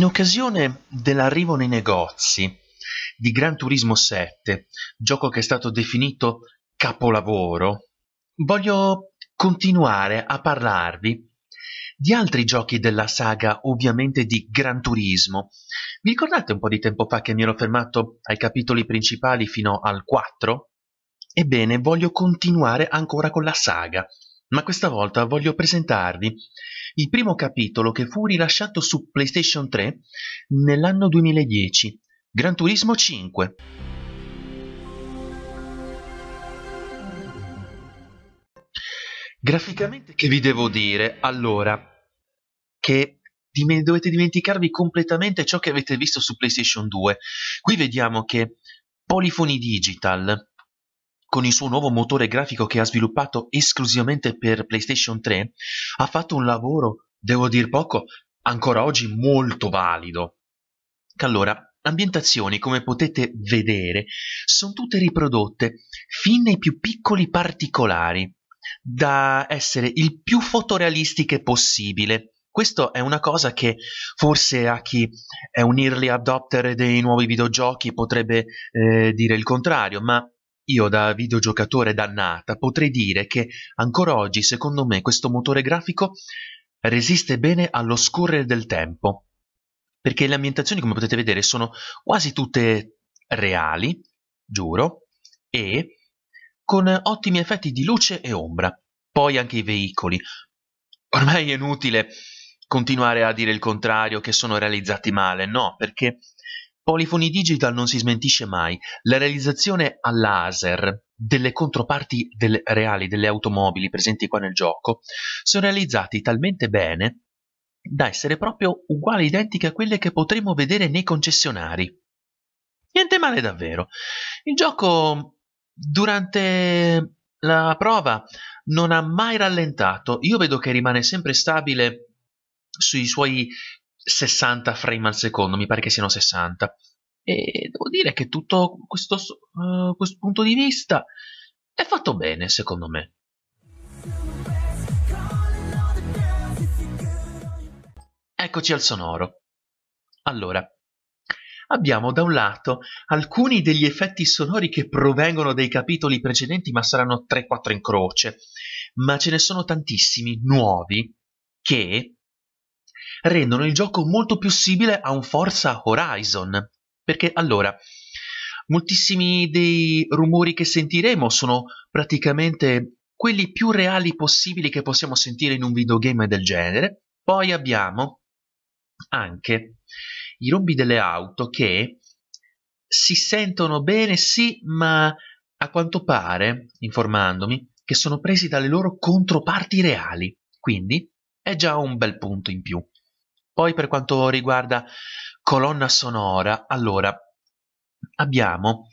In occasione dell'arrivo nei negozi di Gran Turismo 7, gioco che è stato definito capolavoro, voglio continuare a parlarvi di altri giochi della saga, ovviamente di Gran Turismo. Vi ricordate un po' di tempo fa che mi ero fermato ai capitoli principali fino al 4? Ebbene, voglio continuare ancora con la saga ma questa volta voglio presentarvi il primo capitolo che fu rilasciato su PlayStation 3 nell'anno 2010, Gran Turismo 5. Graficamente che vi devo dire? Allora, che dovete dimenticarvi completamente ciò che avete visto su PlayStation 2. Qui vediamo che Polyphony Digital con il suo nuovo motore grafico che ha sviluppato esclusivamente per PlayStation 3, ha fatto un lavoro, devo dir poco, ancora oggi molto valido. Allora, ambientazioni, come potete vedere, sono tutte riprodotte fin nei più piccoli particolari, da essere il più fotorealistiche possibile. Questo è una cosa che forse a chi è un early adopter dei nuovi videogiochi potrebbe eh, dire il contrario, ma io da videogiocatore dannata potrei dire che ancora oggi secondo me questo motore grafico resiste bene allo scorrere del tempo, perché le ambientazioni come potete vedere sono quasi tutte reali, giuro, e con ottimi effetti di luce e ombra. Poi anche i veicoli. Ormai è inutile continuare a dire il contrario che sono realizzati male, no, perché Polyphony Digital non si smentisce mai. La realizzazione a laser delle controparti del reali delle automobili presenti qua nel gioco sono realizzati talmente bene da essere proprio uguali identiche a quelle che potremmo vedere nei concessionari. Niente male davvero. Il gioco durante la prova non ha mai rallentato. Io vedo che rimane sempre stabile sui suoi 60 frame al secondo, mi pare che siano 60. E devo dire che tutto questo, uh, questo punto di vista è fatto bene, secondo me. Eccoci al sonoro. Allora, abbiamo da un lato alcuni degli effetti sonori che provengono dai capitoli precedenti, ma saranno 3-4 in croce, ma ce ne sono tantissimi nuovi che rendono il gioco molto più simile a un Forza Horizon. Perché allora, moltissimi dei rumori che sentiremo sono praticamente quelli più reali possibili che possiamo sentire in un videogame del genere. Poi abbiamo anche i rombi delle auto che si sentono bene, sì, ma a quanto pare, informandomi, che sono presi dalle loro controparti reali. Quindi è già un bel punto in più. Poi per quanto riguarda colonna sonora, allora abbiamo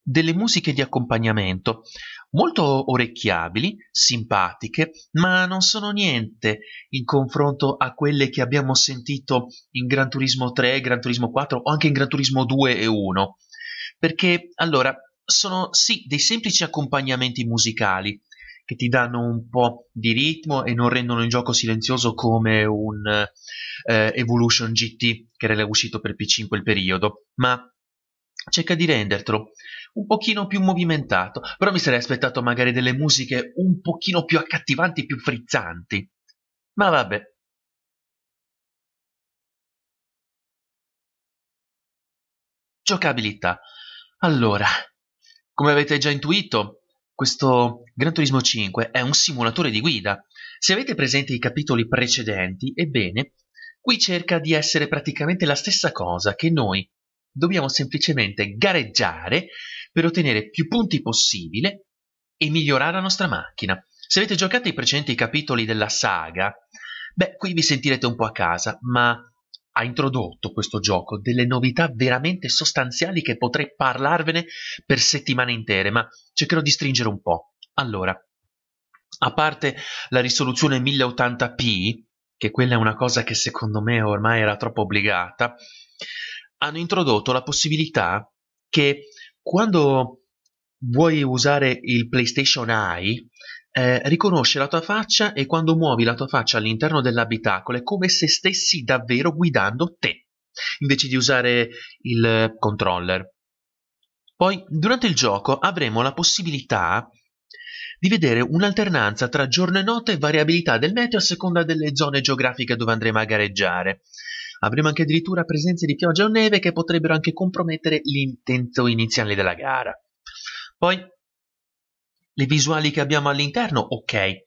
delle musiche di accompagnamento molto orecchiabili, simpatiche, ma non sono niente in confronto a quelle che abbiamo sentito in Gran Turismo 3, Gran Turismo 4 o anche in Gran Turismo 2 e 1. Perché allora sono sì dei semplici accompagnamenti musicali, che ti danno un po' di ritmo e non rendono il gioco silenzioso come un eh, Evolution GT che era uscito per PC in quel periodo, ma cerca di rendertelo un pochino più movimentato, però mi sarei aspettato magari delle musiche un pochino più accattivanti, più frizzanti. Ma vabbè, Giocabilità. Allora, come avete già intuito, questo Gran Turismo 5 è un simulatore di guida. Se avete presente i capitoli precedenti, ebbene, qui cerca di essere praticamente la stessa cosa che noi. Dobbiamo semplicemente gareggiare per ottenere più punti possibile e migliorare la nostra macchina. Se avete giocato i precedenti capitoli della saga, beh, qui vi sentirete un po' a casa, ma ha introdotto questo gioco delle novità veramente sostanziali che potrei parlarvene per settimane intere, ma cercherò di stringere un po'. Allora, a parte la risoluzione 1080p, che quella è una cosa che secondo me ormai era troppo obbligata, hanno introdotto la possibilità che quando vuoi usare il PlayStation Eye eh, riconosce la tua faccia e quando muovi la tua faccia all'interno dell'abitacolo è come se stessi davvero guidando te, invece di usare il controller. Poi, durante il gioco avremo la possibilità di vedere un'alternanza tra giorno e notte e variabilità del meteo a seconda delle zone geografiche dove andremo a gareggiare. Avremo anche addirittura presenze di pioggia o neve che potrebbero anche compromettere l'intento iniziale della gara. Poi le visuali che abbiamo all'interno, ok,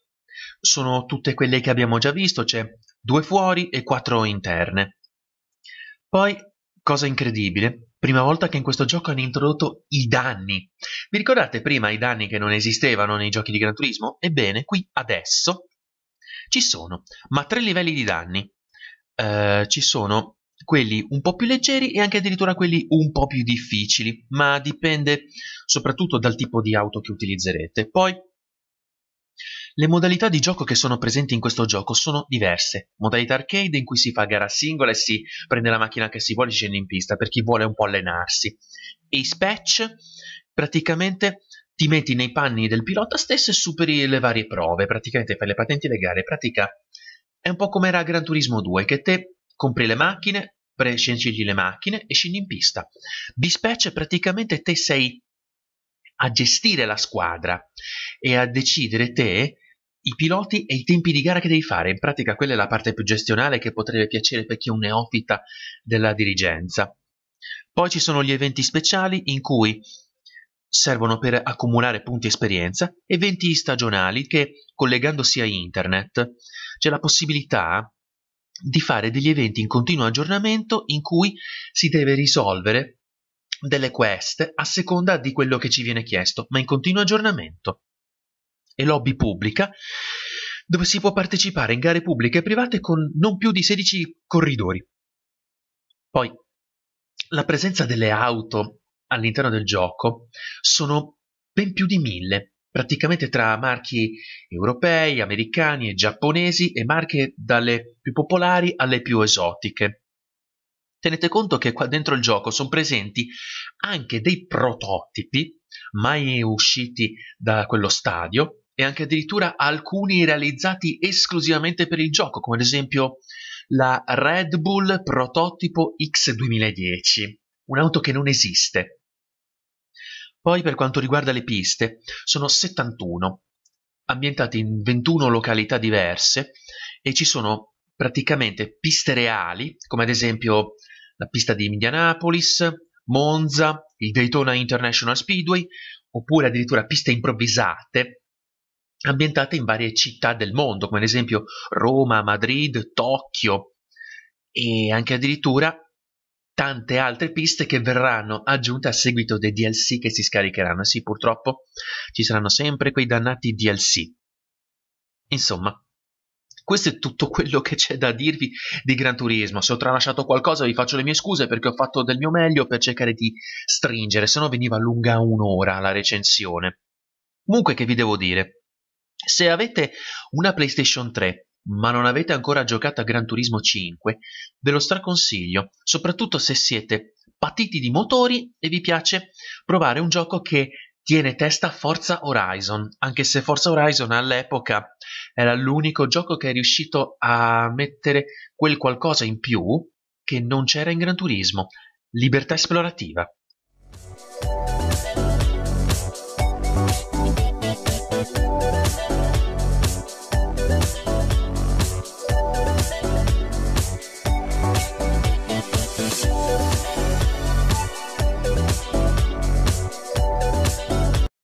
sono tutte quelle che abbiamo già visto, c'è due fuori e quattro interne. Poi, cosa incredibile, prima volta che in questo gioco hanno introdotto i danni. Vi ricordate prima i danni che non esistevano nei giochi di Gran Turismo? Ebbene, qui adesso ci sono, ma tre livelli di danni. Eh, ci sono quelli un po' più leggeri e anche addirittura quelli un po' più difficili, ma dipende soprattutto dal tipo di auto che utilizzerete. Poi le modalità di gioco che sono presenti in questo gioco sono diverse. Modalità arcade in cui si fa gara singola e si prende la macchina che si vuole e scende in pista per chi vuole un po' allenarsi. Ace Patch praticamente ti metti nei panni del pilota stesso e superi le varie prove, praticamente fai le patenti e le gare, pratica è un po' come era Gran Turismo 2 che te compri le macchine, precigli le macchine e scendi in pista. Dispatch praticamente te sei a gestire la squadra e a decidere te i piloti e i tempi di gara che devi fare. In pratica quella è la parte più gestionale che potrebbe piacere per chi è un neofita della dirigenza. Poi ci sono gli eventi speciali in cui servono per accumulare punti esperienza, eventi stagionali che collegandosi a internet c'è la possibilità di fare degli eventi in continuo aggiornamento in cui si deve risolvere delle quest a seconda di quello che ci viene chiesto, ma in continuo aggiornamento. E lobby pubblica, dove si può partecipare in gare pubbliche e private con non più di 16 corridori. Poi, la presenza delle auto all'interno del gioco sono ben più di mille praticamente tra marchi europei, americani e giapponesi e marche dalle più popolari alle più esotiche. Tenete conto che qua dentro il gioco sono presenti anche dei prototipi mai usciti da quello stadio e anche addirittura alcuni realizzati esclusivamente per il gioco, come ad esempio la Red Bull prototipo X2010, un'auto che non esiste, poi per quanto riguarda le piste, sono 71, ambientate in 21 località diverse e ci sono praticamente piste reali, come ad esempio la pista di Indianapolis, Monza, il Daytona International Speedway, oppure addirittura piste improvvisate ambientate in varie città del mondo, come ad esempio Roma, Madrid, Tokyo e anche addirittura tante altre piste che verranno aggiunte a seguito dei DLC che si scaricheranno. Sì, purtroppo ci saranno sempre quei dannati DLC. Insomma, questo è tutto quello che c'è da dirvi di Gran Turismo. Se ho tralasciato qualcosa vi faccio le mie scuse perché ho fatto del mio meglio per cercare di stringere, se no veniva lunga un'ora la recensione. Comunque che vi devo dire? Se avete una PlayStation 3 ma non avete ancora giocato a Gran Turismo 5, ve lo straconsiglio, soprattutto se siete patiti di motori e vi piace provare un gioco che tiene testa a Forza Horizon, anche se Forza Horizon all'epoca era l'unico gioco che è riuscito a mettere quel qualcosa in più che non c'era in Gran Turismo, libertà esplorativa.